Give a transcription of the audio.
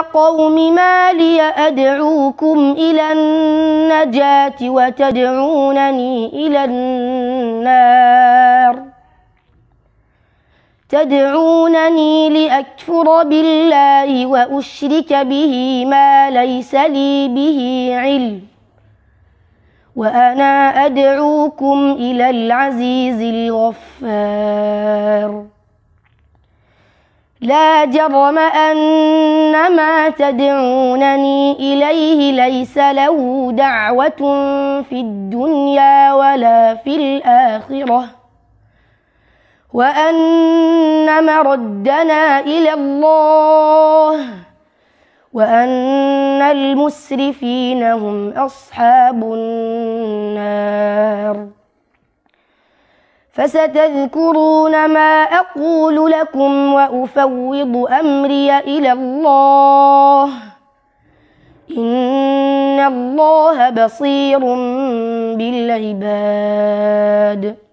يا قوم ما لي أدعوكم إلى النجاة وتدعونني إلى النار تدعونني لأكفر بالله وأشرك به ما ليس لي به علم وأنا أدعوكم إلى العزيز الغفار لا جرم أن ما تدعونني إليه ليس له دعوة في الدنيا ولا في الآخرة وأن مردنا إلى الله وأن المسرفين هم أصحاب النار فستذكرون ما أقول لكم وأفوض أمري إلى الله إن الله بصير بالعباد